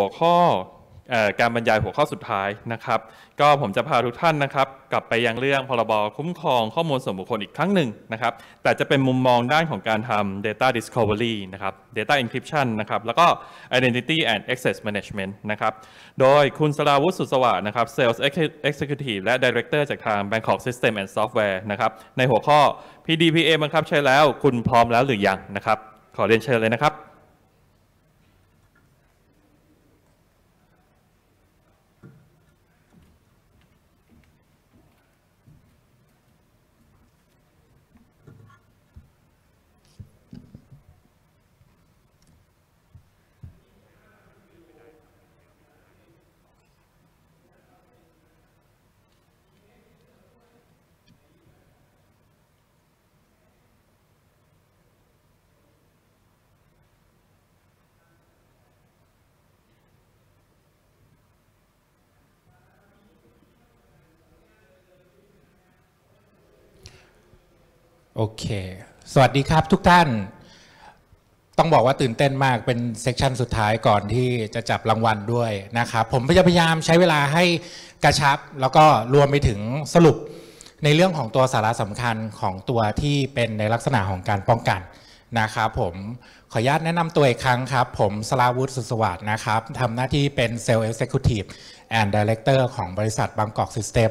หัวข้อการบรรยายหัวข้อสุดท้ายนะครับ ก็ผมจะพาทุกท่านนะครับ กลับไปยังเรื่องพรบคุ้มครองข้อมูลส่วนบุคคลอีกครั้งหนึ่งนะครับ แต่จะเป็นมุมมองด้านของการทำ data discovery นะครับ data encryption นะครับแล้วก็ identity and access management นะครับโดยคุณสราวุฒิสุสวัสดนะครับ sales executive และ director จากทาง Bangkok System and Software นะครับในหัวข้อ PDPA บังคับใช้แล้ว คุณพร้อมแล้วหรือยังนะครับ ขอเรียนเชิญเลยนะครับโอเค สวัสดีครับทุกท่าน ต้องบอกว่าตื่นเต้นมากเป็นเซสชันสุดท้ายก่อนที่จะจับรางวัลด้วยนะครับ ผมพยายามใช้เวลาให้กระชับแล้วก็รวมไปถึงสรุปในเรื่องของตัวสาระสำคัญของตัวที่เป็นในลักษณะของการป้องกัน นะครับผมขออนุญาตแนะนำตัวอีกครั้งครับ ผมสลาวุฒิสุสวัสดนะครับทำหน้าที่เป็นเซลล์เอ็กเซคิวทีฟแอนด์ดีเลกเตอร์ของบริษัทบางกอกซิสเต็ม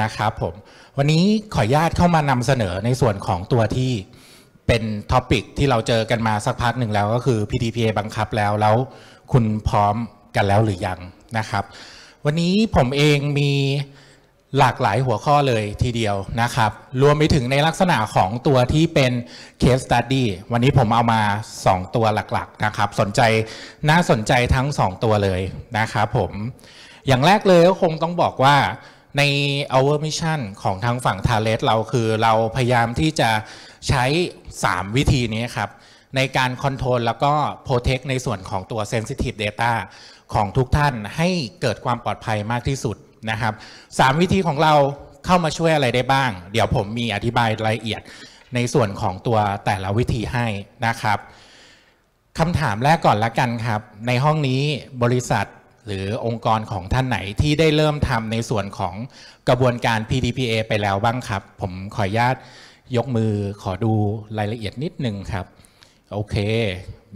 นะครับผมวันนี้ขออนุญาตเข้ามานำเสนอในส่วนของตัวที่เป็นท็อปิกที่เราเจอกันมาสักพักหนึ่งแล้วก็คือ PDPA บังคับแล้วแล้วคุณพร้อมกันแล้วหรือยังนะครับวันนี้ผมเองมีหลากหลายหัวข้อเลยทีเดียวนะครับรวมไปถึงในลักษณะของตัวที่เป็น case study วันนี้ผมเอามา 2 ตัวหลัก ๆนะครับสนใจน่าสนใจทั้ง 2 ตัวเลยนะครับผมอย่างแรกเลยก็คงต้องบอกว่าใน our mission ของทางฝั่งทาเลสเราคือเราพยายามที่จะใช้ 3 วิธีนี้ครับ ในการคอนโทรลแล้วก็โปรเทคในส่วนของตัว sensitive data ของทุกท่านให้เกิดความปลอดภัยมากที่สุดนะครับ 3 วิธีของเราเข้ามาช่วยอะไรได้บ้าง เดี๋ยวผมมีอธิบายรายละเอียดในส่วนของตัวแต่ละวิธีให้นะครับคำถามแรกก่อนละกันครับ ในห้องนี้บริษัทหรือองค์กรของท่านไหนที่ได้เริ่มทำในส่วนของกระบวนการ PDPA ไปแล้วบ้างครับ ผมขออนุญาตยกมือ ขอดูรายละเอียดนิดนึงครับโอเค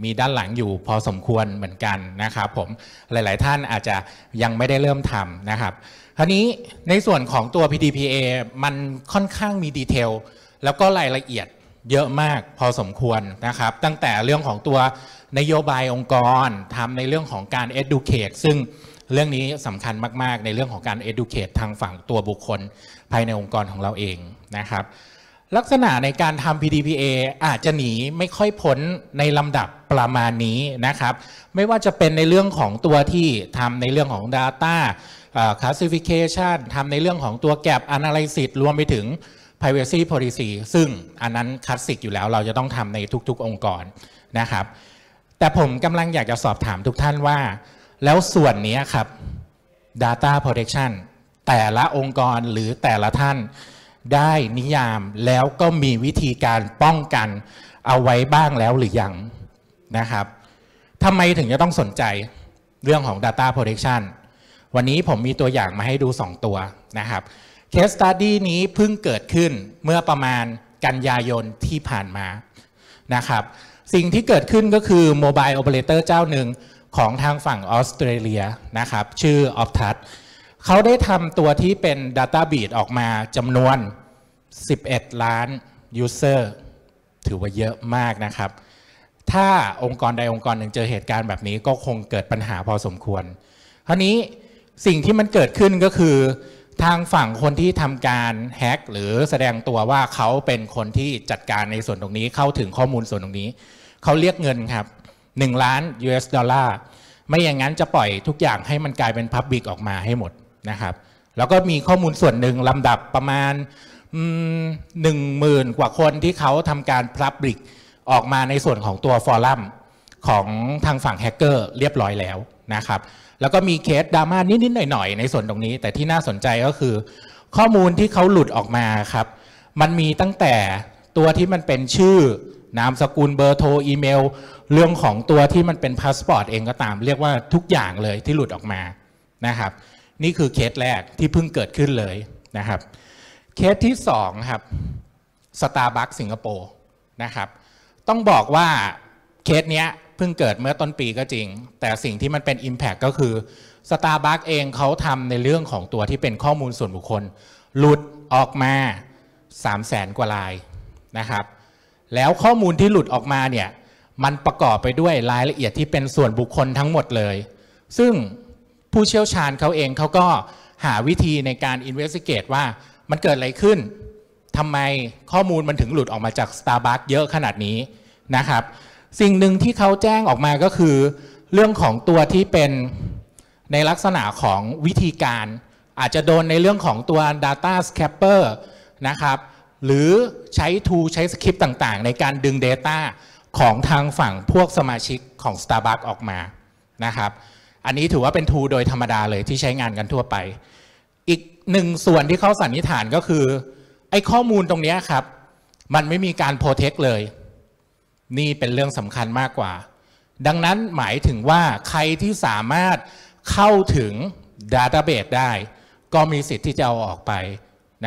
มีด้านหลังอยู่พอสมควรเหมือนกันนะครับผมหลายๆท่านอาจจะยังไม่ได้เริ่มทำนะครับทีนี้ในส่วนของตัว PDPA มันค่อนข้างมีดีเทลแล้วก็รายละเอียดเยอะมากพอสมควรนะครับตั้งแต่เรื่องของตัวนโยบายองค์กรทำในเรื่องของการ educate ซึ่งเรื่องนี้สำคัญมากๆ ในเรื่องของการ educate ทางฝั่งตัวบุคคลภายในองค์กรของเราเองนะครับลักษณะในการทำ PDPA อาจจะหนีไม่ค่อยพ้นในลำดับประมาณนี้นะครับ ไม่ว่าจะเป็นในเรื่องของตัวที่ทำในเรื่องของ Data Classification ทำในเรื่องของตัวแก a บ Analysis รวมไปถึง Privacy Policy ซึ่งอันนั้นคลาสสิกอยู่แล้ว เราจะต้องทำในทุกๆองค์กรนะครับ แต่ผมกำลังอยากจะสอบถามทุกท่านว่า แล้วส่วนนี้ครับ Data Protection แต่ละองค์กรหรือแต่ละท่านได้นิยามแล้วก็มีวิธีการป้องกันเอาไว้บ้างแล้วหรือยัง นะครับทำไมถึงจะต้องสนใจเรื่องของ Data Protection วันนี้ผมมีตัวอย่างมาให้ดู 2 ตัวนะครับเคสตัดดี้นี้เพิ่งเกิดขึ้นเมื่อประมาณกันยายนที่ผ่านมา นะครับ สิ่งที่เกิดขึ้นก็คือโมบายโอเปอเรเตอร์เจ้าหนึ่งของทางฝั่งออสเตรเลียนะครับ ชื่อออฟทัตเขาได้ทำตัวที่เป็น Data b e a t ออกมาจำนวน 11 ล้าน User ถือว่าเยอะมากนะครับ ถ้าองค์กรใดองค์กรหนึ่งเจอเหตุการณ์แบบนี้ก็คงเกิดปัญหาพอสมควรคราวนี้สิ่งที่มันเกิดขึ้นก็คือทางฝั่งคนที่ทำการแฮกหรือแสดงตัวว่าเขาเป็นคนที่จัดการในส่วนตรงนี้ เข้าถึงข้อมูลส่วนตรงนี้ เขาเรียกเงินครับ 1 ล้าน US ดอลลาร์ไม่อย่างนั้นจะปล่อยทุกอย่างให้มันกลายเป็นพับบิกออกมาให้หมดนะครับ แล้วก็มีข้อมูลส่วนหนึ่งลำดับประมาณหนึ่งหมื่นกว่าคนที่เขาทำการพับบิกออกมาในส่วนของตัวฟอรัมของทางฝั่งแฮกเกอร์เรียบร้อยแล้วนะครับแล้วก็มีเคสดราม่านิด ๆ หน่อย ๆ ในส่วนตรงนี้ แต่ที่น่าสนใจก็คือ ข้อมูลที่เขาหลุดออกมาครับมันมีตั้งแต่ตัวที่มันเป็นชื่อนามสกุลเบอร์โทรอีเมล เรื่องของตัวที่มันเป็นพาสปอร์ตเองก็ตาม เรียกว่าทุกอย่างเลยที่หลุดออกมานะครับ นี่คือเคสแรกที่เพิ่งเกิดขึ้นเลยนะครับ เคสที่2ครับสตาร์บัคสิงคโปร์นะครับต้องบอกว่าเคสเนี้ยเพิ่งเกิดเมื่อต้นปีก็จริง แต่สิ่งที่มันเป็น Impact ก็คือ Starbucks เองเขาทำในเรื่องของตัวที่เป็นข้อมูลส่วนบุคคล หลุดออกมา 3 0 0แสนกว่าลายนะครับ แล้วข้อมูลที่หลุดออกมาเนี่ยมันประกอบไปด้วยรายละเอียดที่เป็นส่วนบุคคลทั้งหมดเลย ซึ่งผู้เชี่ยวชาญเขาเองเขาก็หาวิธีในการอินเวส i ิเกตว่ามันเกิดอะไรขึ้นทำไมข้อมูลมันถึงหลุดออกมาจาก Starbucks เยอะขนาดนี้นะครับสิ่งหนึ่งที่เขาแจ้งออกมาก็คือเรื่องของตัวที่เป็นในลักษณะของวิธีการ อาจจะโดนในเรื่องของตัว Data Scraper นะครับหรือใช้ tool ใช้สคริปต์ต่างๆ ในการดึง Data ของทางฝั่งพวกสมาชิกของ Starbucks ออกมานะครับอันนี้ถือว่าเป็น tool โดยธรรมดาเลยที่ใช้งานกันทั่วไป อีกหนึ่งส่วนที่เขาสันนิษฐานก็คือ ไอ้ข้อมูลตรงนี้ครับ มันไม่มีการโปรเทคเลยนี่เป็นเรื่องสำคัญมากกว่า ดังนั้นหมายถึงว่าใครที่สามารถเข้าถึงดาต้าเบสได้ก็มีสิทธิ์ที่จะเอาออกไป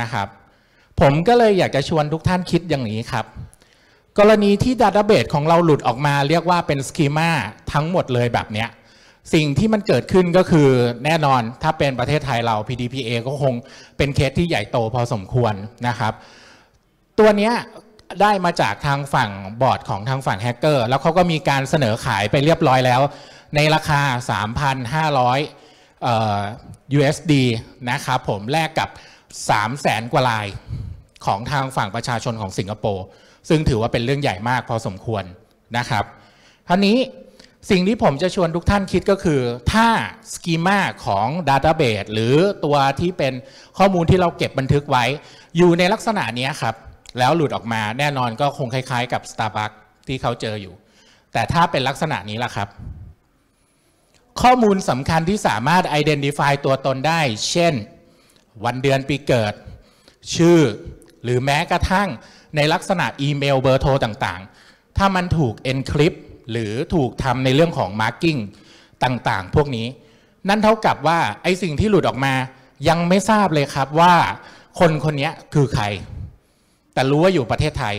นะครับ ผมก็เลยอยากจะชวนทุกท่านคิดอย่างนี้ครับ กรณีที่ดาต้าเบสของเราหลุดออกมาเรียกว่าเป็นสกีมาทั้งหมดเลยแบบเนี้ย สิ่งที่มันเกิดขึ้นก็คือแน่นอนถ้าเป็นประเทศไทยเรา PDPA ก็คงเป็นเคสที่ใหญ่โตพอสมควรนะครับ ตัวนี้ได้มาจากทางฝั่งบอร์ดของทางฝั่งแฮกเกอร์แล้วเขาก็มีการเสนอขายไปเรียบร้อยแล้ว ในราคา 3,500 USD นะครับ ผมแลกกับ 300,000 กว่าลายของทางฝั่งประชาชนของสิงคโปร์ซึ่งถือว่าเป็นเรื่องใหญ่มากพอสมควรนะครับท่านี้สิ่งที่ผมจะชวนทุกท่านคิดก็คือถ้าสกีมาของดาต้าเบสหรือตัวที่เป็นข้อมูลที่เราเก็บบันทึกไว้อยู่ในลักษณะนี้ครับแล้วหลุดออกมาแน่นอนก็คงคล้ายๆกับ Starbucks ที่เขาเจออยู่ แต่ถ้าเป็นลักษณะนี้ล่ะครับ ข้อมูลสำคัญที่สามารถ identify ตัวตนได้ เช่น วันเดือนปีเกิด ชื่อ หรือแม้กระทั่งในลักษณะอีเมล เบอร์โทรต่างๆ ถ้ามันถูก encrypt หรือถูกทำในเรื่องของ marking ต่างๆ พวกนี้ นั่นเท่ากับว่า ไอสิ่งที่หลุดออกมายังไม่ทราบเลยครับว่า คนคนนี้คือใครแต่รู้ว่าอยู่ประเทศไทย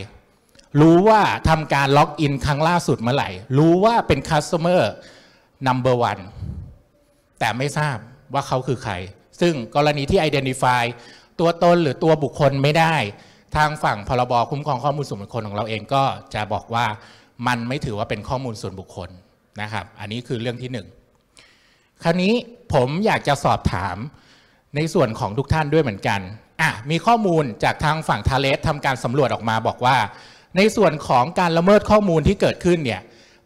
รู้ว่าทำการล็อกอินครั้งล่าสุดเมื่อไหร่ รู้ว่าเป็นคัสเตอร์เนมเบอร์วันแต่ไม่ทราบว่าเขาคือใคร ซึ่งกรณีที่ identify ตัวตนหรือตัวบุคคลไม่ได้ ทางฝั่งพรบคุ้มครองข้อมูลส่วนบุคคลของเราเองก็จะบอกว่ามันไม่ถือว่าเป็นข้อมูลส่วนบุคคล นะครับ อันนี้คือเรื่องที่หนึ่งคราวนี้ผมอยากจะสอบถามในส่วนของทุกท่านด้วยเหมือนกันอ่ะมีข้อมูลจากทางฝั่งทาเลสทำการสำรวจออกมาบอกว่า ในส่วนของการละเมิดข้อมูลที่เกิดขึ้นเนี่ย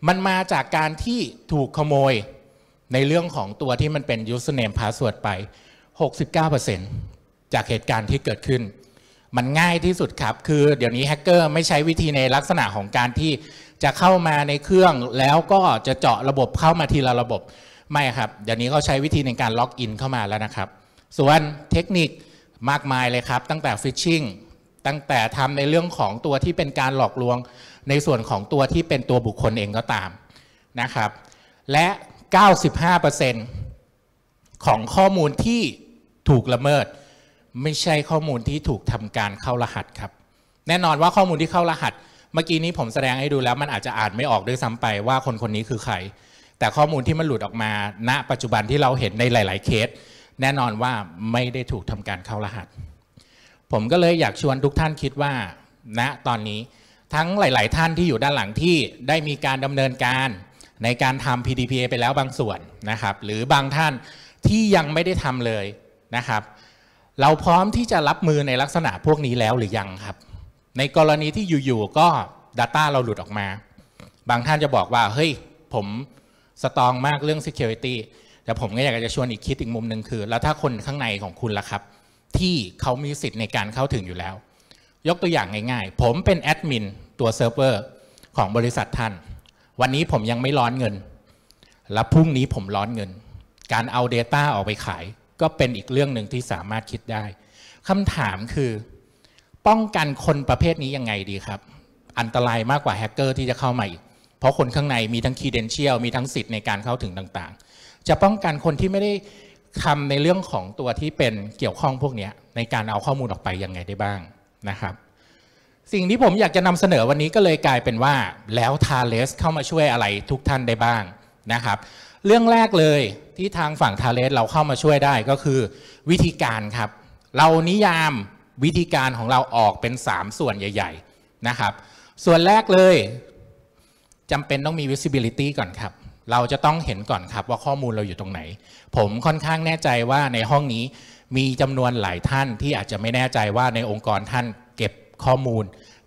มันมาจากการที่ถูกขโมย ในเรื่องของตัวที่มันเป็น username password ไป 69%จากเหตุการณ์ที่เกิดขึ้น มันง่ายที่สุดครับคือเดี๋ยวนี้แฮกเกอร์ไม่ใช้วิธีในลักษณะของการที่จะเข้ามาในเครื่องแล้วก็จะเจาะระบบเข้ามาทีละระบบไม่ครับเดี๋ยวนี้เขาใช้วิธีในการล็อกอินเข้ามาแล้วนะครับ ส่วนเทคนิคมากมายเลยครับตั้งแต่ฟิชชิงตั้งแต่ทำในเรื่องของตัวที่เป็นการหลอกลวง ในส่วนของตัวที่เป็นตัวบุคคลเองก็ตามนะครับ และ95%ของข้อมูลที่ถูกละเมิดไม่ใช่ข้อมูลที่ถูกทำการเข้ารหัสครับแน่นอนว่าข้อมูลที่เข้ารหัส เมื่อกี้นี้ผมแสดงให้ดูแล้ว มันอาจจะอ่านไม่ออกด้วยซ้ำไปว่าคนคนนี้คือใครแต่ข้อมูลที่มันหลุดออกมา ณ ปัจจุบันที่เราเห็นในหลาย ๆ เคสแน่นอนว่าไม่ได้ถูกทำการเข้ารหัส ผมก็เลยอยากชวนทุกท่านคิดว่าณนะตอนนี้ทั้งหลาย ๆท่านที่อยู่ด้านหลังที่ได้มีการดำเนินการในการทำ PDPA ไปแล้วบางส่วนนะครับ หรือบางท่านที่ยังไม่ได้ทำเลยนะครับ เราพร้อมที่จะรับมือในลักษณะพวกนี้แล้วหรือยังครับ ในกรณีที่อยู่ๆก็ Data เราหลุดออกมา บางท่านจะบอกว่า เฮ้ย ผมสตองมากเรื่อง Security แต่ผมก็อยากจะชวนอีกคิดอีกมุมหนึ่งคือ แล้วถ้าคนข้างในของคุณล่ะครับ ที่เขามีสิทธิ์ในการเข้าถึงอยู่แล้ว ยกตัวอย่างง่ายๆ ผมเป็นแอดมินตัวเซิร์ฟเวอร์ของบริษัทท่าน วันนี้ผมยังไม่ร้อนเงิน และพรุ่งนี้ผมร้อนเงิน การเอา Data ออกไปขาย ก็เป็นอีกเรื่องหนึ่งที่สามารถคิดได้คำถามคือ ป้องกันคนประเภทนี้ยังไงดีครับ อันตรายมากกว่าแฮกเกอร์ที่จะเข้ามาอีกเพราะคนข้างในมีทั้งคีเดนเชียลมีทั้งสิทธิ์ในการเข้าถึงต่างๆจะป้องกันคนที่ไม่ได้ทำในเรื่องของตัวที่เป็นเกี่ยวข้องพวกนี้ในการเอาข้อมูลออกไปยังไงได้บ้างนะครับ สิ่งที่ผมอยากจะนำเสนอวันนี้ก็เลยกลายเป็นว่า แล้วทาเลสเข้ามาช่วยอะไรทุกท่านได้บ้างนะครับ เรื่องแรกเลยที่ทางฝั่งทาเลสเราเข้ามาช่วยได้ก็คือวิธีการครับเรานิยามวิธีการของเราออกเป็น 3 ส่วนใหญ่ ๆนะครับ ส่วนแรกเลยจำเป็นต้องมี visibility ก่อนครับเราจะต้องเห็นก่อนครับว่าข้อมูลเราอยู่ตรงไหน ผมค่อนข้างแน่ใจว่าในห้องนี้มีจำนวนหลายท่านที่อาจจะไม่แน่ใจว่าในองค์กรท่านเก็บข้อมูล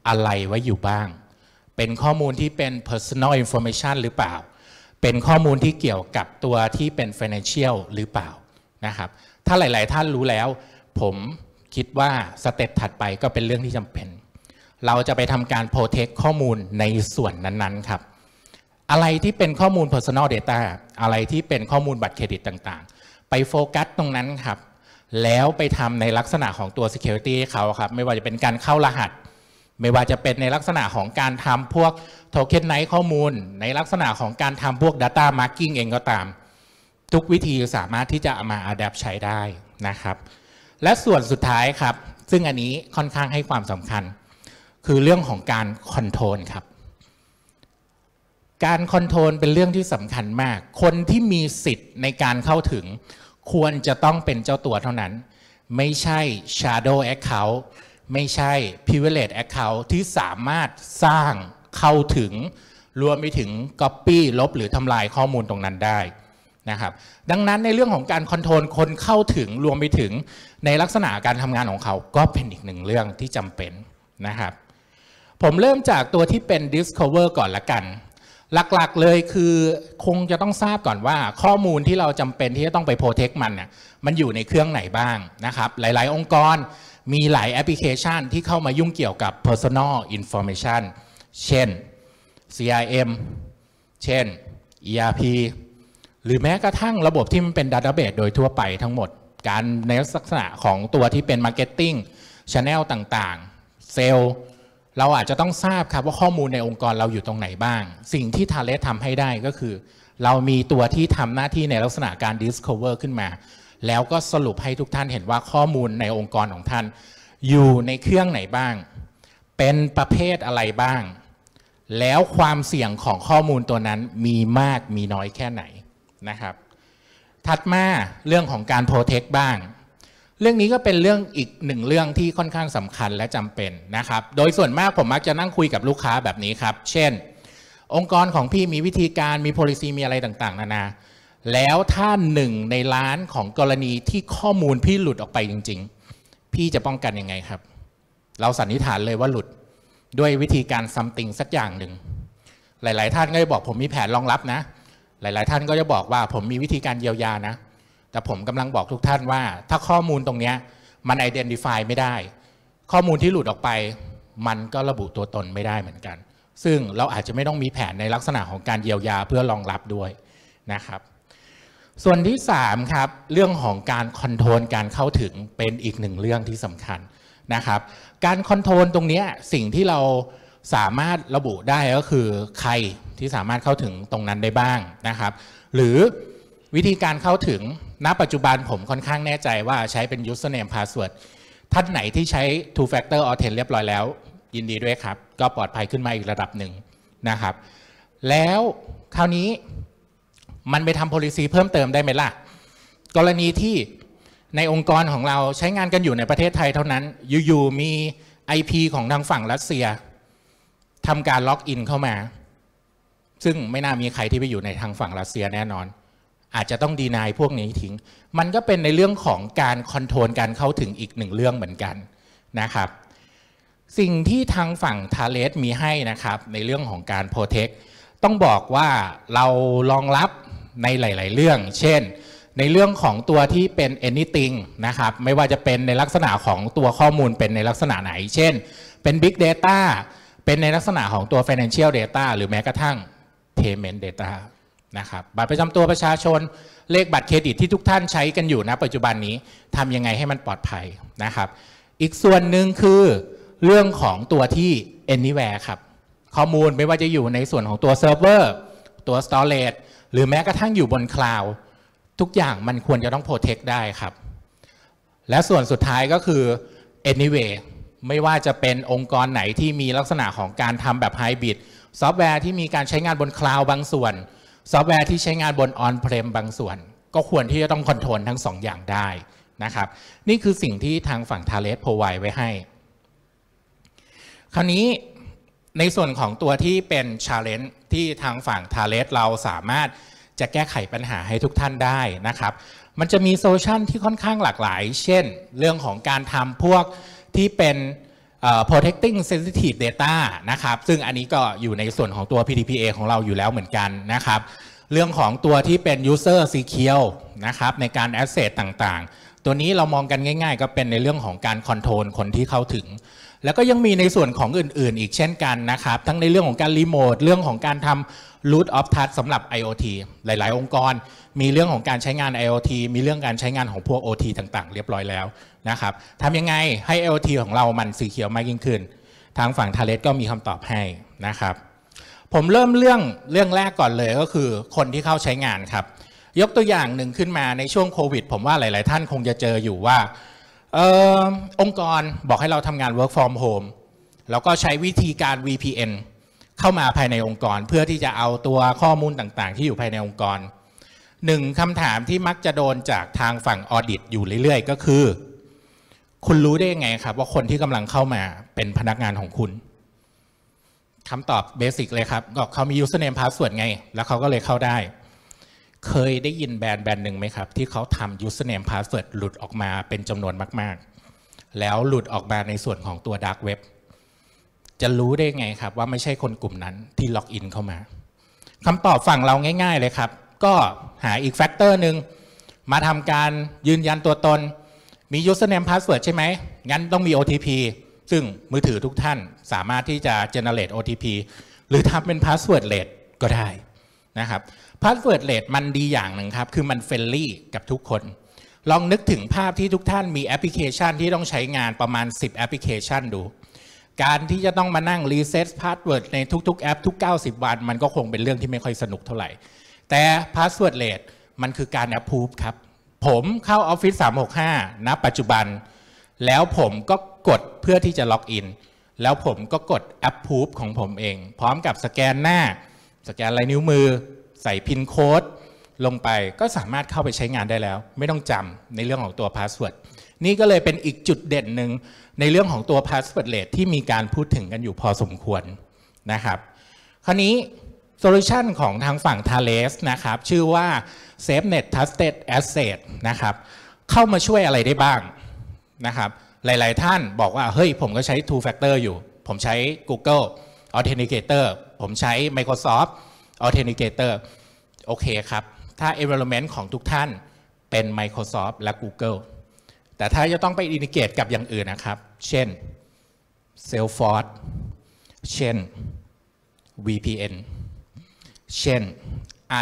อะไรไว้อยู่บ้าง เป็นข้อมูลที่เป็น personal information หรือเปล่า เป็นข้อมูลที่เกี่ยวกับตัวที่เป็น financial หรือเปล่านะครับ ถ้าหลาย ๆ ท่านรู้แล้ว ผมคิดว่าสเต็ปถัดไปก็เป็นเรื่องที่จำเป็น เราจะไปทำการ protect ข้อมูลในส่วนนั้น ๆ ครับอะไรที่เป็นข้อมูล Personal Data อะไรที่เป็นข้อมูลบัตรเครดิตต่างๆ ไปโฟกัสตรงนั้นครับ แล้วไปทำในลักษณะของตัว Security เขาครับ ไม่ว่าจะเป็นการเข้ารหัส ไม่ว่าจะเป็นในลักษณะของการทำพวกโทเค็นไนข้อมูล ในลักษณะของการทำพวก Data Marking เองก็ตาม ทุกวิธีสามารถที่จะามา adapt ใช้ได้นะครับ และส่วนสุดท้ายครับ ซึ่งอันนี้ค่อนข้างให้ความสำคัญ คือเรื่องของการคอนโทรลครับการคอนโทรลเป็นเรื่องที่สำคัญมาก คนที่มีสิทธิ์ในการเข้าถึง ควรจะต้องเป็นเจ้าตัวเท่านั้น ไม่ใช่ Shadow Account ไม่ใช่ Privilege Account ที่สามารถสร้างเข้าถึง รวมไปถึง Copy ลบหรือทำลายข้อมูลตรงนั้นได้นะครับ ดังนั้นในเรื่องของการคอนโทรลคนเข้าถึงรวมไปถึงในลักษณะการทำงานของเขา ก็เป็นอีกหนึ่งเรื่องที่จำเป็นนะครับ ผมเริ่มจากตัวที่เป็น Discover ก่อนละกันหลักๆเลยคือคงจะต้องทราบก่อนว่าข้อมูลที่เราจำเป็นที่จะต้องไปโปรเทคมันน่ย มันอยู่ในเครื่องไหนบ้างนะครับ หลายๆ องค์กรมีหลายแอปพลิเคชันที่เข้ามายุ่งเกี่ยวกับ Personal Information เช่น CRM เช่น ERP หรือแม้กระทั่งระบบที่มันเป็นดัตเตอร์เบสโดยทั่วไปทั้งหมด การในลักษณะของตัวที่เป็น Marketing Channel ต่างๆเซลล์เราอาจจะต้องทราบครับว่าข้อมูลในองค์กรเราอยู่ตรงไหนบ้าง สิ่งที่ทาเลสทำให้ได้ก็คือ เรามีตัวที่ทำหน้าที่ในลักษณะการ Discover ขึ้นมา แล้วก็สรุปให้ทุกท่านเห็นว่าข้อมูลในองค์กรของท่าน อยู่ในเครื่องไหนบ้าง เป็นประเภทอะไรบ้าง แล้วความเสี่ยงของข้อมูลตัวนั้นมีมากมีน้อยแค่ไหนนะครับ ถัดมาเรื่องของการโปรเทคบ้างเรื่องนี้ก็เป็นเรื่องอีกหนึ่งเรื่องที่ค่อนข้างสำคัญและจำเป็นนะครับ โดยส่วนมากผมมักจะนั่งคุยกับลูกค้าแบบนี้ครับ เช่น องค์กรของพี่มีวิธีการ มี policy มีอะไรต่างๆ นานา แล้วถ้าหนึ่งในล้านของกรณีที่ข้อมูลพี่หลุดออกไปจริง ๆ พี่จะป้องกันยังไงครับ เราสันนิษฐานเลยว่าหลุดด้วยวิธีการซัมติงสักอย่างหนึ่ง หลายๆท่านก็จะบอกผมมีแผนรองรับนะ หลาย ๆ ท่านก็จะบอกว่าผมมีวิธีการเยียวยานะแต่ผมกำลังบอกทุกท่านว่า ถ้าข้อมูลตรงนี้มันไอดีนิฟายไม่ได้ ข้อมูลที่หลุดออกไป มันก็ระบุตัวตนไม่ได้เหมือนกัน ซึ่งเราอาจจะไม่ต้องมีแผนในลักษณะของการเยียวยาเพื่อรองรับด้วยนะครับ ส่วนที่3ครับเรื่องของการคอนโทรลการเข้าถึงเป็นอีกหนึ่งเรื่องที่สำคัญนะครับ การคอนโทรลตรงนี้สิ่งที่เราสามารถระบุได้ก็คือใครที่สามารถเข้าถึงตรงนั้นได้บ้างนะครับ หรือวิธีการเข้าถึง ณ ปัจจุบันผมค่อนข้างแน่ใจว่าใช้เป็น username password ท่านไหนที่ใช้ two factor auth e n t เรียบร้อยแล้ว ยินดีด้วยครับ ก็ปลอดภัยขึ้นมาอีกระดับหนึ่งนะครับแล้วคราวนี้มันไปทำ policy เพิ่มเติมได้ไหมล่ะ กรณีที่ในองค์กรของเราใช้งานกันอยู่ในประเทศไทยเท่านั้นอยู่ๆมี IP ของทางฝั่งรัสเซียทำการล็อกอินเข้ามา ซึ่งไม่น่ามีใครที่ไปอยู่ในทางฝั่งรัสเซียแน่นอนอาจจะต้องดีนายพวกนี้ทิ้งมันก็เป็นในเรื่องของการคอนโทรลการเข้าถึงอีกหนึ่งเรื่องเหมือนกันนะครับ สิ่งที่ทางฝั่งทาเลสมีให้นะครับในเรื่องของการโปรเทคต้องบอกว่าเรารองรับในหลาย ๆ เรื่อง เช่น ในเรื่องของตัวที่เป็น anything นะครับไม่ว่าจะเป็นในลักษณะของตัวข้อมูลเป็นในลักษณะไหน เช่น เป็น big data เป็นในลักษณะของตัว financial data หรือแม้กระทั่ง payment data นะครับ บัตรประจำตัวประชาชน เลขบัตรเครดิตที่ทุกท่านใช้กันอยู่นะปัจจุบันนี้ ทำยังไงให้มันปลอดภัยนะครับ อีกส่วนหนึ่งคือเรื่องของตัวที่ anywhere ครับ ข้อมูลไม่ว่าจะอยู่ในส่วนของตัวเซิร์ฟเวอร์ ตัวสตอเรจหรือแม้กระทั่งอยู่บนคลาวด์ ทุกอย่างมันควรจะต้องโปรเทคได้ครับ และส่วนสุดท้ายก็คือ anyway ไม่ว่าจะเป็นองค์กรไหนที่มีลักษณะของการทำแบบไฮบริดซอฟต์แวร์ที่มีการใช้งานบนคลาวด์บางส่วนซอฟต์แวร์ที่ใช้งานบนออนเพลมบางส่วนก็ควรที่จะต้องคอนโทรลทั้ง2ออย่างได้นะครับ นี่คือสิ่งที่ทางฝั่งทาเลสพรไวไว้ให้ คราวนี้ในส่วนของตัวที่เป็นชาเลนจ์ที่ทางฝั่งทาเลสเราสามารถจะแก้ไขปัญหาให้ทุกท่านได้นะครับ มันจะมีโซลูชันที่ค่อนข้างหลากหลายเช่นเรื่องของการทำพวกที่เป็น protecting sensitive data นะครับ ซึ่งอันนี้ก็อยู่ในส่วนของตัว PDPA ของเราอยู่แล้วเหมือนกันนะครับเรื่องของตัวที่เป็น user secure นะครับ ในการ a s s e s ต่างๆ ตัวนี้เรามองกันง่ายๆก็เป็นในเรื่องของการ control คนที่เข้าถึง แล้วก็ยังมีในส่วนของอื่นๆอีกเช่นกันนะครับทั้งในเรื่องของการรีโมทเรื่องของการทำ root of trust สำหรับ IoT หลายๆองค์กร มีเรื่องของการใช้งาน IoT มีเรื่องการใช้งานของพวก OT ต่างๆ เรียบร้อยแล้วนะครับ ทำยังไงให้ l t ของเรามันสีเขียวมากยิ่งขึ้น ทางฝั่งทาเลสก็มีคำตอบให้นะครับ ผมเริ่มเรื่องเรื่องแรกก่อนเลยก็คือคนที่เข้าใช้งานครับ ยกตัวอย่างหนึ่งขึ้นมาในช่วงโควิด ผมว่าหลาย ๆ ท่านคงจะเจออยู่ว่าออองค์กรบอกให้เราทำงาน work from home แล้วก็ใช้วิธีการ VPN เข้ามาภายในองค์กร เพื่อที่จะเอาตัวข้อมูลต่าง ๆ ที่อยู่ภายในองค์กรหนึ่งคำถามที่มักจะโดนจากทางฝั่งออดิตอยู่เรื่อย ๆ ก็คือคุณรู้ได้ยังไงครับว่าคนที่กำลังเข้ามาเป็นพนักงานของคุณคำตอบเบสิกเลยครับก็เขามียูสเนมพาสส่วนไง แล้วเขาก็เลยเข้าได้ เคยได้ยินแบรนด์แบรนด์หนึ่งไหมครับ ที่เขาทำยูสเนมพาสเวิร์ดหลุดออกมาเป็นจำนวนมากๆแล้วหลุดออกมาในส่วนของตัวดาร์กเว็บจะรู้ได้ไงครับ ว่าไม่ใช่คนกลุ่มนั้นที่ล็อกอินเข้ามาคำตอบฝั่งเราง่าย ๆ เลยครับ ก็หาอีกแฟกเตอร์หนึ่งมาทำการยืนยันตัวตนมี username password ใช่ไหม งั้นต้องมี OTP ซึ่งมือถือทุกท่านสามารถที่จะ generate OTP หรือทำเป็น password rate ก็ได้นะครับ password rate มันดีอย่างหนึ่งครับ คือมันเฟ e n ลี่กับทุกคน ลองนึกถึงภาพที่ทุกท่านมีแอปพลิเคชันที่ต้องใช้งานประมาณ 10แอปพลิเคชันดู การที่จะต้องมานั่งรีเซ็ตพาสเวิร์ดในทุกๆแอปทุก 90 วัน มันก็คงเป็นเรื่องที่ไม่ค่อยสนุกเท่าไหร่ แต่ password rate มันคือการ approve ครับผมเข้าออฟฟิศ 365 ณ ปัจจุบัน แล้วผมก็กดเพื่อที่จะล็อกอิน แล้วผมก็กด approve ของผมเอง พร้อมกับสแกนหน้า สแกนลายนิ้วมือ ใส่พินโค้ดลงไป ก็สามารถเข้าไปใช้งานได้แล้ว ไม่ต้องจำในเรื่องของตัวพาสเวิร์ด นี่ก็เลยเป็นอีกจุดเด่นหนึ่ง ในเรื่องของตัวพาสเวิร์ดเลสที่มีการพูดถึงกันอยู่พอสมควรนะครับ คราวนี้โซลูชันของทางฝั่งทาเลสนะครับ ชื่อว่า SafeNet Trusted Asset นะครับ เข้ามาช่วยอะไรได้บ้างนะครับ หลาย ๆ ท่านบอกว่า เฮ้ย ผมก็ใช้ Two Factor อยู่ ผมใช้ Google Authenticator ผมใช้ Microsoft Authenticator โอเคครับ ถ้า Environment ของทุกท่านเป็น Microsoft และ Google แต่ถ้าจะต้องไปอินทิเกตกับอย่างอื่นนะครับ เช่น Salesforce เช่น VPN เช่น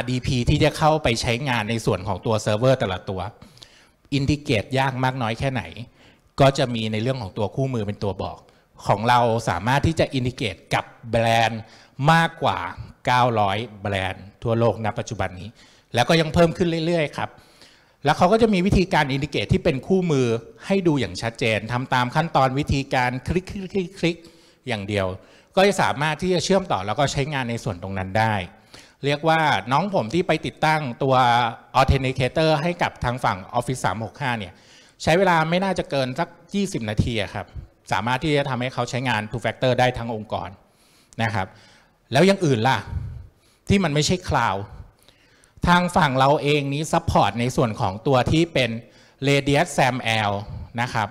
RDP ที่จะเข้าไปใช้งานในส่วนของตัวเซิร์ฟเวอร์แต่ละตัว อินทิเกตยากมากน้อยแค่ไหน ก็จะมีในเรื่องของตัวคู่มือเป็นตัวบอก ของเราสามารถที่จะอินทิเกตกับแบรนด์มากกว่า 900แบรนด์ทั่วโลกณปัจจุบันนี้ แล้วก็ยังเพิ่มขึ้นเรื่อย ๆ ครับ แล้วเขาก็จะมีวิธีการอินทิเกตที่เป็นคู่มือให้ดูอย่างชัดเจน ทำตามขั้นตอนวิธีการคลิกคลิกคลิกอย่างเดียว ก็จะสามารถที่จะเชื่อมต่อแล้วก็ใช้งานในส่วนตรงนั้นได้เรียกว่าน้องผมที่ไปติดตั้งตัว Authenticator ให้กับทางฝั่ง Office 365 เนี่ยใช้เวลาไม่น่าจะเกินสัก 20 นาทีครับ สามารถที่จะทำให้เขาใช้งาน Two Factor ได้ทั้งองค์กรนะครับ แล้วยังอื่นล่ะ ที่มันไม่ใช่คลาวทางฝั่งเราเองนี้ซัพพอร์ตในส่วนของตัวที่เป็น Radius SAML นะครับ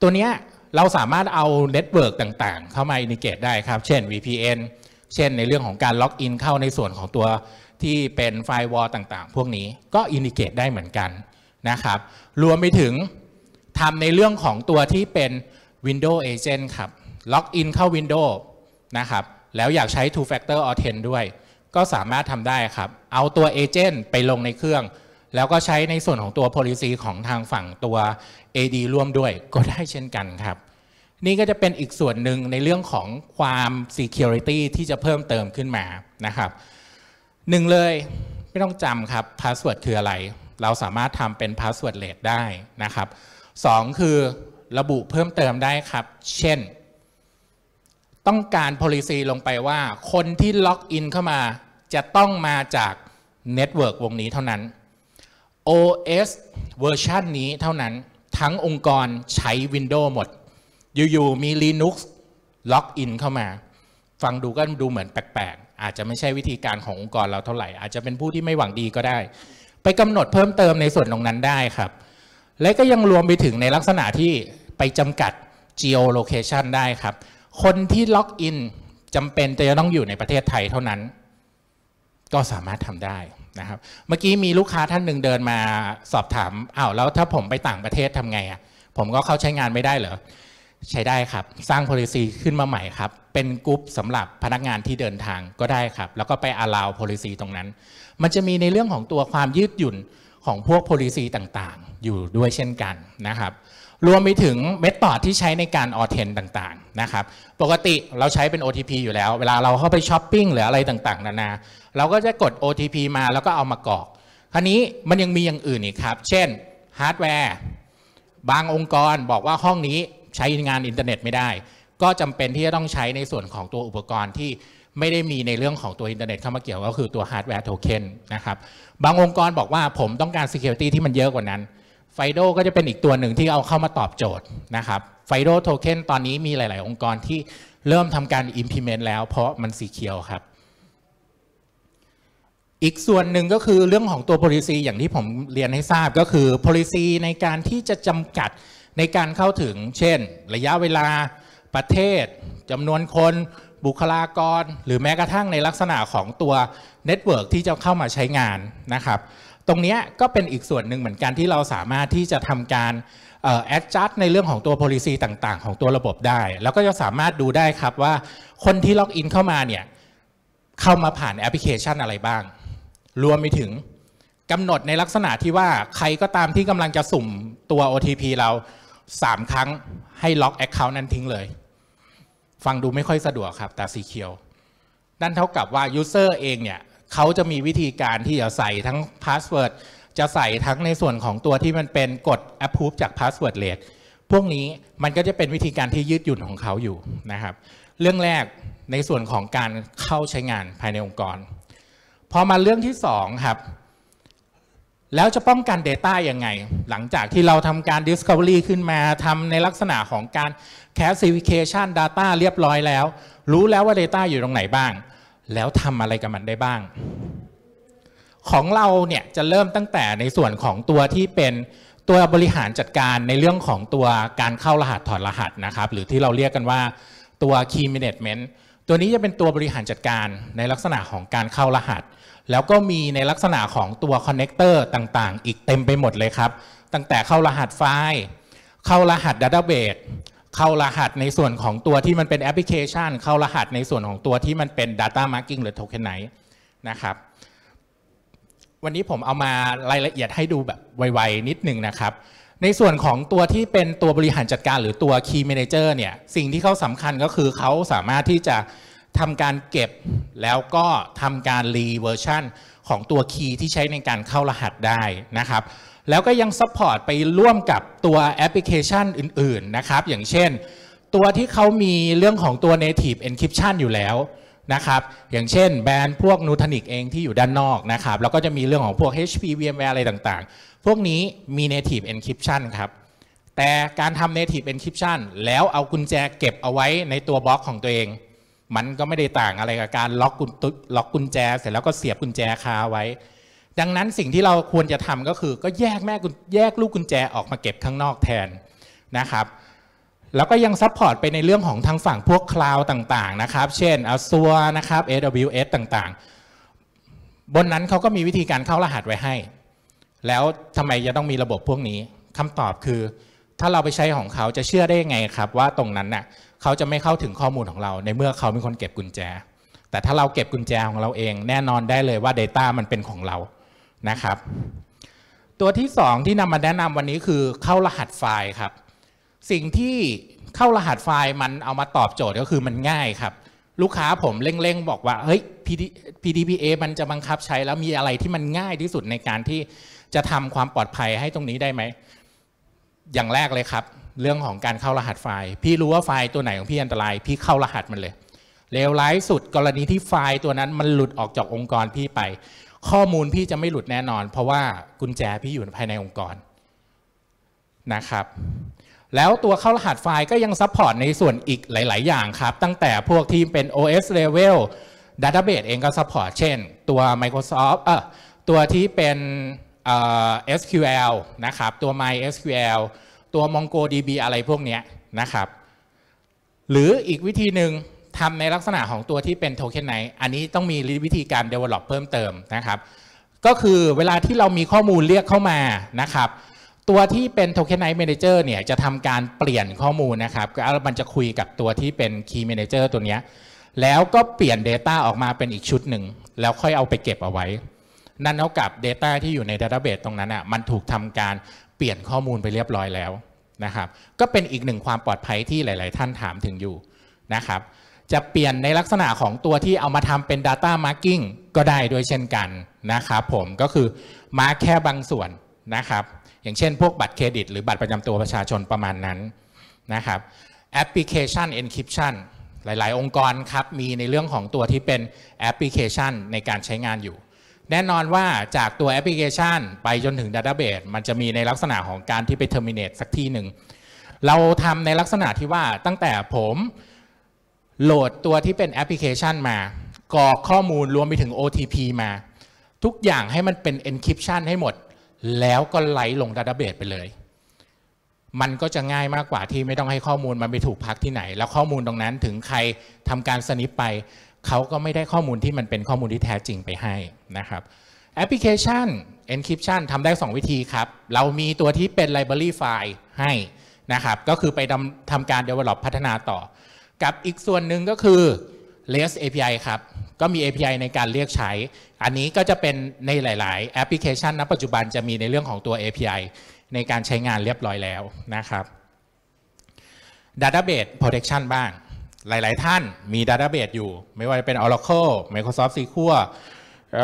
ตัวเนี้ยเราสามารถเอาเน็ตเวิร์กต่างๆ เข้ามาอินิเกตได้ครับ เช่น VPN เช่นในเรื่องของการล็อกอินเข้าในส่วนของตัวที่เป็นไฟวอลต่างๆ พวกนี้ก็อินดิเกตได้เหมือนกันนะครับ รวมไปถึงทำในเรื่องของตัวที่เป็น Windows Agent ครับล็อกอินเข้า Windows นะครับ แล้วอยากใช้ Two Factor Authent ด้วยก็สามารถทำได้ครับ เอาตัว Agent ไปลงในเครื่อง แล้วก็ใช้ในส่วนของตัว Policy ของทางฝั่งตัว AD ร่วมด้วยก็ได้เช่นกันครับนี่ก็จะเป็นอีกส่วนหนึ่งในเรื่องของความ security ที่จะเพิ่มเติมขึ้นมานะครับหนึ่งเลยไม่ต้องจำครับ password คืออะไร เราสามารถทำเป็น password ดเ t สได้นะครับสองคือระบุเพิ่มเติมได้ครับ เช่นต้องการ policy ลงไปว่า คนที่ล็อกอินเข้ามาจะต้องมาจาก network วงนี้เท่านั้น OS เวอร์ชันนี้เท่านั้นทั้งองค์กรใช้ Windows หมดอยู่ๆมี Linux ล็อกอินเข้ามา ฟังดูก็ดูเหมือนแปลกๆอาจจะไม่ใช่วิธีการขององค์กรเราเท่าไหร่ อาจจะเป็นผู้ที่ไม่หวังดีก็ได้ ไปกำหนดเพิ่มเติมในส่วนตรงนั้นได้ครับ และก็ยังรวมไปถึงในลักษณะที่ไปจำกัด geo location ได้ครับ คนที่ล็อกอินจำเป็นจะต้องอยู่ในประเทศไทยเท่านั้น ก็สามารถทำได้นะครับเมื่อกี้มีลูกค้าท่านหนึ่งเดินมา สอบถามอ้าวแล้วถ้าผมไปต่างประเทศทำไงอะ่ะผมก็เข้าใช้งานไม่ได้เหรอใช้ได้ครับสร้าง policy ขึ้นมาใหม่ครับ เป็นกรุ๊ปสำหรับพนักงานที่เดินทางก็ได้ครับ แล้วก็ไป allow policy ตรงนั้น มันจะมีในเรื่องของตัวความยืดหยุ่นของพวก policy ต่างๆ อยู่ด้วยเช่นกันนะครับ รวมไปถึงเมธอดที่ใช้ในการออเทนต่างๆนะครับ ปกติเราใช้เป็น OTP อยู่แล้วเวลาเราเข้าไปช้อปปิ้งหรืออะไรต่างๆ นานาเราก็จะกด OTP มาแล้วก็เอามากรอก คราวนี้มันยังมีอย่างอื่นอีกครับ เช่นฮาร์ดแวร์ บางองค์กรบอกว่าห้องนี้ใช้งานอินเทอร์เน็ตไม่ได้ ก็จำเป็นที่จะต้องใช้ในส่วนของตัวอุปกรณ์ที่ไม่ได้มีในเรื่องของตัวอินเทอร์เน็ตเข้ามาเกี่ยวก็คือตัวฮาร์ดแวร์โทเค็นนะครับ บางองค์กรบอกว่าผมต้องการ Security ที่มันเยอะกว่านั้นไฟโดก็จะเป็นอีกตัวหนึ่งที่เอาเข้ามาตอบโจทย์นะครับไฟโดโทเค็นตอนนี้มีหลาย ๆองค์กรที่เริ่มทำการ implement แล้วเพราะมันสีเขียวครับอีกส่วนหนึ่งก็คือเรื่องของตัว policy อย่างที่ผมเรียนให้ทราบก็คือ policy ในการที่จะจำกัดในการเข้าถึงเช่น ระยะเวลา ประเทศ จำนวนคน บุคลากร หรือแม้กระทั่งในลักษณะของตัวเน็ตเวิร์กที่จะเข้ามาใช้งานนะครับ ตรงนี้ก็เป็นอีกส่วนหนึ่งเหมือนกันที่เราสามารถที่จะทำการแอดจัดในเรื่องของตัว policy ต่างๆ ของตัวระบบได้ แล้วก็จะสามารถดูได้ครับว่าคนที่ล็อกอินเข้ามาเนี่ย เข้ามาผ่านแอปพลิเคชันอะไรบ้าง รวมไปถึงกำหนดในลักษณะที่ว่าใครก็ตามที่กำลังจะสุ่มตัว OTP เราสามครั้งให้ล็อกอคเคาท์นั้นทิ้งเลย ฟังดูไม่ค่อยสะดวกครับแต่สีเขียวนั่นเท่ากับว่ายูเซอร์เองเนี่ยเขาจะมีวิธีการที่จะใส่ทั้งพาสเวิร์ดจะใส่ทั้งในส่วนของตัวที่มันเป็นกด Approve จาก Password Rate พวกนี้มันก็จะเป็นวิธีการที่ยืดหยุ่นของเขาอยู่นะครับ เรื่องแรกในส่วนของการเข้าใช้งานภายในองค์กร พอมาเรื่องที่ 2 ครับแล้วจะป้องกัน Data ยังไง หลังจากที่เราทำการ Discovery ขึ้นมาทำในลักษณะของการ Classification Data เรียบร้อยแล้ว รู้แล้วว่า Data อยู่ตรงไหนบ้าง แล้วทำอะไรกับมันได้บ้าง ของเราเนี่ยจะเริ่มตั้งแต่ในส่วนของตัวที่เป็นตัวบริหารจัดการในเรื่องของตัวการเข้ารหัสถอดรหัสนะครับ หรือที่เราเรียกกันว่าตัว Key Management ตัวนี้จะเป็นตัวบริหารจัดการในลักษณะของการเข้ารหัสแล้วก็มีในลักษณะของตัวคอนเนคเตอร์ต่างๆ อีกเต็มไปหมดเลยครับ ตั้งแต่เข้ารหัสไฟล์ เข้ารหัสดัตเตอร์เบสเข้ารหัสในส่วนของตัวที่มันเป็นแอปพลิเคชัน เข้ารหัสในส่วนของตัวที่มันเป็น Data Marking หรือ t o k e n น z e นะครับวันนี้ผมเอามารายละเอียดให้ดูแบบไวๆ นิดนึงนะครับ ในส่วนของตัวที่เป็นตัวบริหารจัดการ หรือตัว Key Manager เนี่ยสิ่งที่เขาสำคัญก็คือเขาสามารถที่จะทำการเก็บแล้วก็ทำการรีเวอร์ชันของตัวคีย์ที่ใช้ในการเข้ารหัสได้นะครับแล้วก็ยังซัพพอร์ตไปร่วมกับตัวแอปพลิเคชันอื่น ๆ นะครับ อย่างเช่น ตัวที่เขามีเรื่องของตัว native encryption อยู่แล้วนะครับอย่างเช่นแบรนด์พวกนูทนิกเอง ที่อยู่ด้านนอกนะครับแล้วก็จะมีเรื่องของพวก HP VMware อะไรต่างๆ พวกนี้มี native encryption ครับ แต่การทำ native encryption แล้วเอากุญแจเก็บเอาไว้ในตัวบล็อกของตัวเองมันก็ไม่ได้ต่างอะไรกับการล็อกกุญล็อกกุญแจ เสร็จแล้วก็เสียบกุญแจคาไว้ ดังนั้นสิ่งที่เราควรจะทำก็คือ ก็แยกแม่กุญแยกลูกกุญแจออกมาเก็บข้างนอกแทนนะครับแล้วก็ยังซัพพอร์ตไปในเรื่องของทางฝั่งพวกคลาวต่างๆนะครับ เช่น Azure นะครับ AWS ต่างๆ บนนั้นเขาก็มีวิธีการเข้ารหัสไว้ให้ แล้วทำไมจะต้องมีระบบพวกนี้คำตอบคือถ้าเราไปใช้ของเขาจะเชื่อได้ยังไงครับว่าตรงนั้นน่ะเขาจะไม่เข้าถึงข้อมูลของเรา ในเมื่อเขาเป็นคนเก็บกุญแจ แต่ถ้าเราเก็บกุญแจของเราเองแน่นอนได้เลยว่า Data มันเป็นของเรา นะครับ ตัวที่2ที่นำมาแนะนำวันนี้คือเข้ารหัสไฟล์ครับ สิ่งที่เข้ารหัสไฟล์มันเอามาตอบโจทย์ก็คือมันง่ายครับ ลูกค้าผมเร่งๆบอกว่า เฮ้ย PDPA มันจะบังคับใช้แล้วมีอะไรที่มันง่ายที่สุดในการที่จะทำความปลอดภัยให้ตรงนี้ได้ไหม อย่างแรกเลยครับเรื่องของการเข้ารหัสไฟล์ พี่รู้ว่าไฟล์ตัวไหนของพี่อันตราย พี่เข้ารหัสมันเลย เลวร้ายสุดกรณีที่ไฟล์ตัวนั้นมันหลุดออกจากองค์กรพี่ไป ข้อมูลพี่จะไม่หลุดแน่นอน เพราะว่ากุญแจพี่อยู่ภายในองค์กรนะครับ แล้วตัวเข้ารหัสไฟล์ก็ยังซัพพอร์ตในส่วนอีกหลาย ๆ อย่างครับ ตั้งแต่พวกที่เป็น OS level database เองก็ซัพพอร์ต เช่น ตัว Microsoft เออตัวที่เป็น SQL นะครับ ตัว MySQL ตัว MongoDB อะไรพวกนี้นะครับ หรืออีกวิธีหนึ่งทำในลักษณะของตัวที่เป็นโทเค็นไนอันนี้ต้องมีวิธีการ develop เพิ่มเติมนะครับ ก็คือเวลาที่เรามีข้อมูลเรียกเข้ามานะครับ ตัวที่เป็นโทเค็นไนท์เมเนเจอร์เนี่ย จะทำการเปลี่ยนข้อมูลนะครับแล้วมันจะคุยกับตัวที่เป็นคีย์เมเนเจอร์ตัวนี้แล้วก็เปลี่ยน Data ออกมาเป็นอีกชุดหนึ่งแล้วค่อยเอาไปเก็บเอาไว้ นั่นเท่ากับ Data ที่อยู่ในดัตต้าเบสตรงนั้นอ่ะมันถูกทำการเปลี่ยนข้อมูลไปเรียบร้อยแล้วนะครับก็เป็นอีกหนึ่งความปลอดภัยที่หลาย ๆท่านถามถึงอยู่นะครับจะเปลี่ยนในลักษณะของตัวที่เอามาทำเป็น Data Marking ก็ได้ด้วยเช่นกันนะครับผมก็คือมาร์แค่บางส่วนนะครับอย่างเช่นพวกบัตรเครดิตหรือบัตรประจำตัวประชาชนประมาณนั้นนะครับแอปพลิเคชัน Encryption หลายๆองค์กรครับ มีในเรื่องของตัวที่เป็นแอปพลิเคชันในการใช้งานอยู่แน่นอนว่าจากตัวแอปพลิเคชัน ไปจนถึงดัตต้าเบส มันจะมีในลักษณะของการที่ไปเทอร์มินาสักที่หนึ่ง เราทำในลักษณะที่ว่าตั้งแต่ผม โหลดตัวที่เป็นแอปพลิเคชันมากรอกข้อมูลรวมไปถึง OTP มา ทุกอย่างให้มันเป็น Encryption ให้หมด แล้วก็ไหลลงดัตต้าเบสไปเลย มันก็จะง่ายมากกว่าที่ไม่ต้องให้ข้อมูลมันไปถูกพักที่ไหน แล้วข้อมูลตรงนั้นถึงใครทำการสนิปไปเขาก็ไม่ได้ข้อมูลที่มันเป็นข้อมูลที่แท้จริงไปให้นะครับ แอปพลิเคชัน Encryption ทำได้ 2 วิธีครับ เรามีตัวที่เป็น Library File ให้นะครับ ก็คือไปทำการ Develop พัฒนาต่อ กับอีกส่วนหนึ่งก็คือ REST API ครับ ก็มี API ในการเรียกใช้ อันนี้ก็จะเป็นในหลาย ๆ แอปพลิเคชันณปัจจุบันจะมีในเรื่องของตัว API ในการใช้งานเรียบร้อยแล้วนะครับ Database Protection บ้างหลาย ๆ ท่านมีดาต้าเบสอยู่ไม่ว่าจะเป็น Oracle Microsoft SQL เอ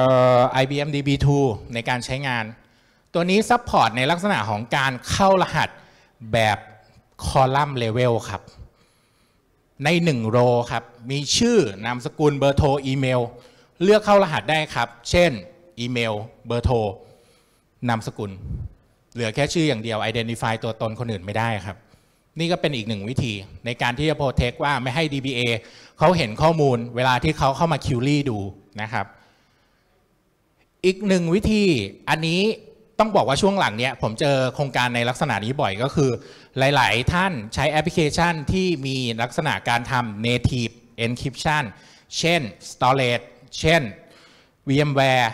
IBM DB2 ในการใช้งาน ตัวนี้ซัพพอร์ตในลักษณะของการเข้ารหัสแบบคอลัมน์เลเวลครับ ใน1โรครับ มีชื่อนามสกุลเบอร์โทรอีเมลเลือกเข้ารหัสได้ครับ เช่นอีเมลเบอร์โทรนามสกุล เหลือแค่ชื่ออย่างเดียว Identify ตัวตนคนอื่นไม่ได้ครับนี่ก็เป็นอีกหนึ่งวิธีในการที่จะโปรเทคว่าไม่ให้ DBA เขาเห็นข้อมูลเวลาที่เขาเข้ามาคิวรี่ดูนะครับ อีกหนึ่งวิธีอันนี้ต้องบอกว่าช่วงหลังเนี้ยผมเจอโครงการในลักษณะนี้บ่อยก็คือ หลายๆ ท่านใช้แอปพลิเคชันที่มีลักษณะการทำ native encryption เช่น storage เช่น VMware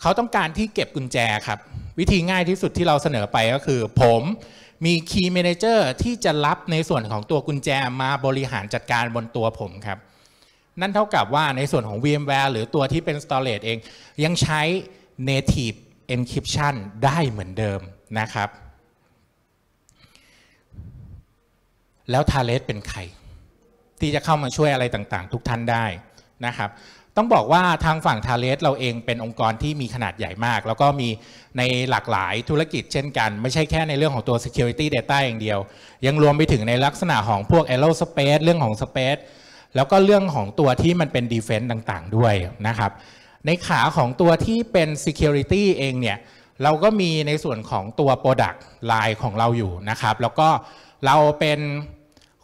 เขาต้องการที่เก็บกุญแจครับ วิธีง่ายที่สุดที่เราเสนอไปก็คือผมมีคีย์เมนเจอร์ที่จะรับในส่วนของตัวกุญแจมาบริหารจัดการบนตัวผมครับ นั่นเท่ากับว่าในส่วนของ VMware หรือตัวที่เป็น Storage เอง ยังใช้ Native Encryption ได้เหมือนเดิมนะครับ แล้ว t a l e s เป็นใคร ที่จะเข้ามาช่วยอะไรต่างๆ ทุกท่านได้นะครับต้องบอกว่าทางฝั่งทาเลสเราเองเป็นองค์กรที่มีขนาดใหญ่มาก แล้วก็มีในหลากหลายธุรกิจเช่นกัน ไม่ใช่แค่ในเรื่องของตัว Security Data อย่างเดียว ยังรวมไปถึงในลักษณะของพวก Aerospace เรื่องของ Space แล้วก็เรื่องของตัวที่มันเป็น Defense ต่างๆด้วยนะครับ ในขาของตัวที่เป็น Security เองเนี่ย เราก็มีในส่วนของตัว Product Line ของเราอยู่นะครับแล้วก็เราเป็น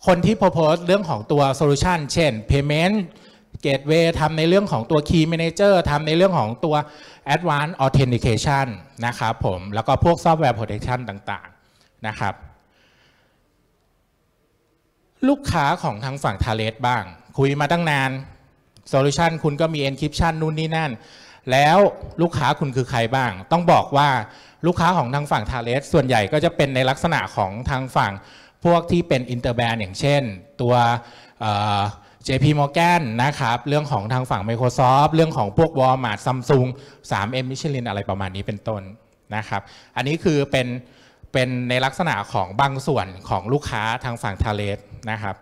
คนที่ propose เรื่องของตัว Solution เช่น Payment เกตเวย์ทำในเรื่องของตัว Key Manager ทำในเรื่องของตัว Advanced Authentication นะครับผมแล้วก็พวกซอฟต์แวร์ Protection ต่างๆนะครับ ลูกค้าของทางฝั่ง t a l e t บ้าง คุยมาตั้งนาน Solution คุณก็มี Encryption นู่นนี่นั่น แล้วลูกค้าคุณคือใครบ้าง ต้องบอกว่าลูกค้าของทางฝั่ง t a l e t ส่วนใหญ่ก็จะเป็นในลักษณะของทางฝั่งพวกที่เป็น Interbrand อย่างเช่น ตัว JP Morgan นะครับเรื่องของทางฝั่ง Microsoft เรื่องของพวก Walmart Samsung 3M Michelin อะไรประมาณนี้เป็นต้นนะครับอันนี้คือเป็น เป็นในลักษณะของบางส่วนของลูกค้าทางฝั่งทาเลสนะครับ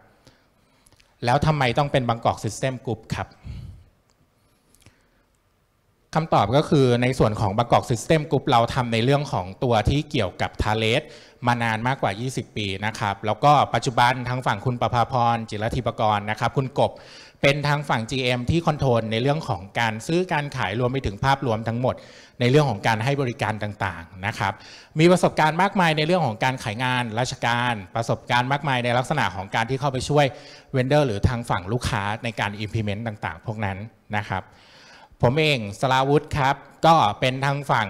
แล้วทำไมต้องเป็นบางกอกซิสเต็มกรุ๊ปครับคำตอบก็คือในส่วนของบางกอกซิสเต็มกรุ๊ปเราทำในเรื่องของตัวที่เกี่ยวกับทาเลสมานานมากกว่า 20 ปีนะครับ แล้วก็ปัจจุบันทั้งฝั่งคุณประภาพร จิรธิปกรณ์นะครับ คุณกบ เป็นทางฝั่ง GM ที่คอนโทรลในเรื่องของการซื้อการขายรวมไปถึงภาพรวมทั้งหมดในเรื่องของการให้บริการต่างๆนะครับ มีประสบการณ์มากมายในเรื่องของการขายงานราชการ ประสบการณ์มากมายในลักษณะของการที่เข้าไปช่วยเวนเดอร์หรือทางฝั่งลูกค้าในการ implement ต่างๆ พวกนั้นนะครับ ผมเองสลาวุธครับ ก็เป็นทางฝั่ง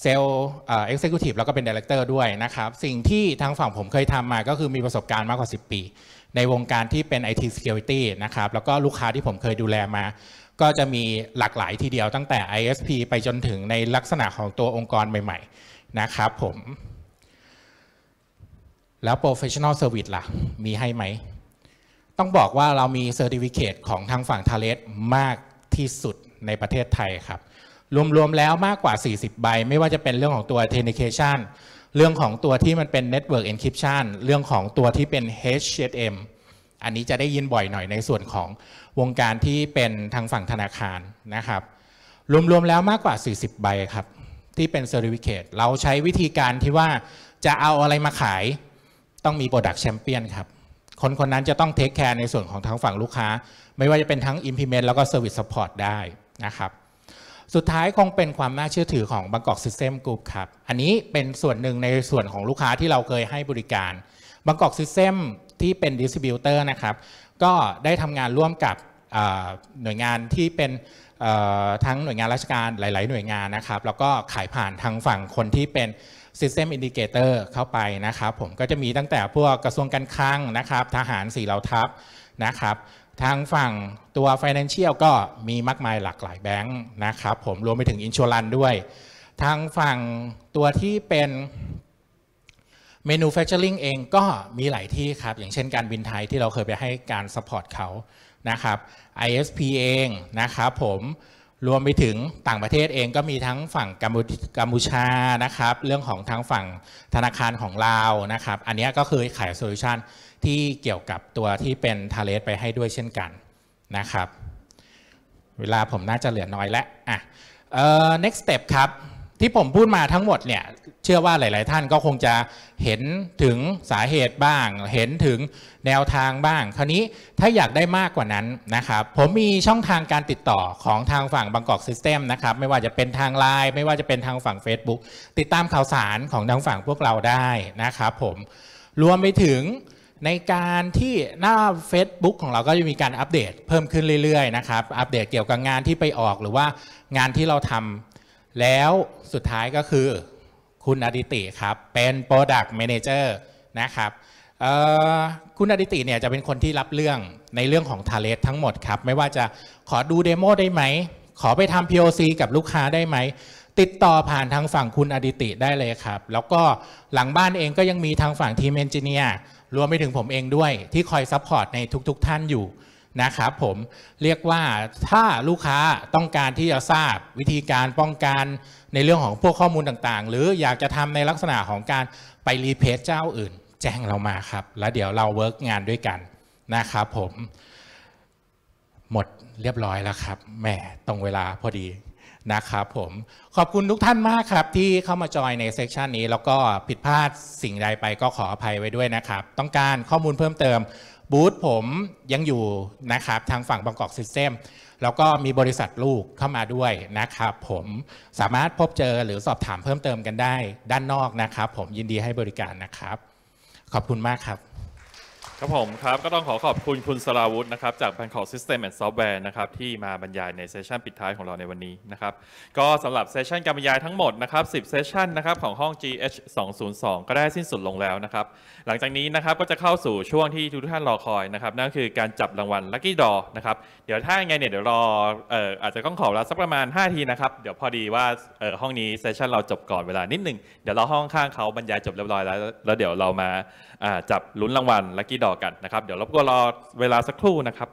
เซลล์เอ็กเซคิวทีฟแล้วก็เป็นดีเลกเตอร์ด้วยนะครับ สิ่งที่ทางฝั่งผมเคยทำมาก็คือมีประสบการณ์มากกว่า 10 ปี ในวงการที่เป็น IT Security นะครับ แล้วก็ลูกค้าที่ผมเคยดูแลมา ก็จะมีหลากหลายทีเดียวตั้งแต่ ISP ไปจนถึงในลักษณะของตัวองค์กรใหม่ ๆ นะครับผม แล้ว professional service ละ่ะ มีให้ไหม ต้องบอกว่าเรามี certificate ของทางฝั่งทาเลสมากที่สุดในประเทศไทยครับรวม ๆ แล้วมากกว่า 40ใบไม่ว่าจะเป็นเรื่องของตัว authentication เรื่องของตัวที่มันเป็น network encryption เรื่องของตัวที่เป็น h s m อันนี้จะได้ยินบ่อยหน่อยในส่วนของวงการที่เป็นทางฝั่งธนาคารนะครับ รวม ๆ แล้วมากกว่า 40ใบครับ ที่เป็น certificate เราใช้วิธีการที่ว่าจะเอาอะไรมาขาย ต้องมี product champion ครับคนคนนั้นจะต้องเทคแคร์ในส่วนของทางฝั่งลูกค้า ไม่ว่าจะเป็นทั้ง implement แล้วก็ service support ได้นะครับสุดท้ายคงเป็นความน่าเชื่อถือของบางกอกซิสเต็มกรุ๊ปครับ อันนี้เป็นส่วนหนึ่งในส่วนของลูกค้าที่เราเคยให้บริการบางกอกซิสเต็มที่เป็นดิสติบิวเตอร์นะครับ ก็ได้ทำงานร่วมกับหน่วยงานที่เป็นทั้งหน่วยงานราชการหลาย ๆ หน่วยงานนะครับ แล้วก็ขายผ่านทางฝั่งคนที่เป็น System Indicator เข้าไปนะครับ ผมก็จะมีตั้งแต่พวกกระทรวงการคลังนะครับ ทหารสี่เหล่าทัพนะครับทางฝั่งตัว Financial ก็มีมากมายหลากหลายแบงค์นะครับผมรวมไปถึงอินชัวรันด้วยทางฝั่งตัวที่เป็นเมนูแฟชชั่นลิงเองก็มีหลายที่ครับ อย่างเช่นการบินไทยที่เราเคยไปให้การสปอร์ตเขานะครับ ISP เองนะครับผมรวมไปถึงต่างประเทศเองก็มีทั้งฝั่งกัมพูชานะครับเรื่องของทางฝั่งธนาคารของลาวนะครับอันนี้ก็คือขายโซลูชันที่เกี่ยวกับตัวที่เป็น ทาเลส ไปให้ด้วยเช่นกันนะครับ เวลาผมน่าจะเหลือน้อยแล้วอ่ะเอ่อ next step ครับ ที่ผมพูดมาทั้งหมดเนี่ย เชื่อว่าหลาย ๆ ท่านก็คงจะเห็นถึงสาเหตุบ้าง เห็นถึงแนวทางบ้าง คราวนี้ถ้าอยากได้มากกว่านั้นนะครับ ผมมีช่องทางการติดต่อของทางฝั่งบางกอกซิสเต็มนะครับ ไม่ว่าจะเป็นทางไลน์ไม่ว่าจะเป็นทางฝั่ง Facebook ติดตามข่าวสารของทางฝั่งพวกเราได้นะครับผม รวมไปถึงในการที่หน้า Facebook ของเราก็จะมีการอัปเดตเพิ่มขึ้นเรื่อยๆนะครับ อัปเดตเกี่ยวกับงานที่ไปออกหรือว่างานที่เราทำแล้วสุดท้ายก็คือคุณอดิติครับ เป็น Product Manager นะครับคุณอดิติเนี่ยจะเป็นคนที่รับเรื่องในเรื่องของทาเลสทั้งหมดครับ ไม่ว่าจะขอดูเดโมได้ไหม ขอไปทำ POC กับลูกค้าได้ไหม ติดต่อผ่านทางฝั่งคุณอดิติได้เลยครับ แล้วก็หลังบ้านเองก็ยังมีทางฝั่งทีมเอนจิเนียร์รวมไปถึงผมเองด้วยที่คอยซัพพอร์ตในทุกๆทท่านอยู่นะครับผมเรียกว่าถ้าลูกค้าต้องการที่จะทราบวิธีการป้องกันในเรื่องของพวกข้อมูลต่างๆ หรืออยากจะทำในลักษณะของการไปรีเพจเจ้าอื่น แจ้งเรามาครับ แล้วเดี๋ยวเราเวิร์กงานด้วยกันนะครับผม หมดเรียบร้อยแล้วครับแหมตรงเวลาพอดีนะครับผมขอบคุณทุกท่านมากครับที่เข้ามาจอยในเซสชันนี้ แล้วก็ผิดพลาดสิ่งใดไปก็ขออภัยไว้ด้วยนะครับ ต้องการข้อมูลเพิ่มเติมบูธผมยังอยู่นะครับทางฝั่งบางกอกซิสเต็มแล้วก็มีบริษัทลูกเข้ามาด้วยนะครับ ผมสามารถพบเจอหรือสอบถามเพิ่มเติมกันได้ด้านนอกนะครับผมยินดีให้บริการนะครับ ขอบคุณมากครับครับผมครับ ก็ต้องขอขอบคุณคุณสราวุธนะครับจาก b a n ซิสเต็มแอนด์ซอฟต์แวร์นะครับที่มาบรรยายในเซสชันปิดท้ายของเราในวันนี้นะครับก็สำหรับเซสชันการบรรยายทั้งหมดนะครับ 10 เซสชันนะครับของห้อง GH 202 ก็ได้สิ้นสุดลงแล้วนะครับหลังจากนี้นะครับก็จะเข้าสู่ช่วงที่ทุกท่านรอคอยนะครับนั่นคือการจับรางวัลลัคกี้ดอนะครับเดี๋ยวถ้าไงเนี่ยเดี๋ยวรอเอ่ออาจจะต้องขอเวลาสักประมาณ5ทีนะครับเดี๋ยวพอดีว่าเอ่อห้องนี้เซสชันเราจบก่อนเวลานิดหนึ่งเดี๋ยวเราห้องข้างเขาบรรยายจบเรียบร้อยแล้วแล้วเดี๋ยวเรามาจับลุ้นรางวัลลัคกี้ดอกกันนะครับ เดี๋ยวเราก็รอเวลาสักครู่นะครับ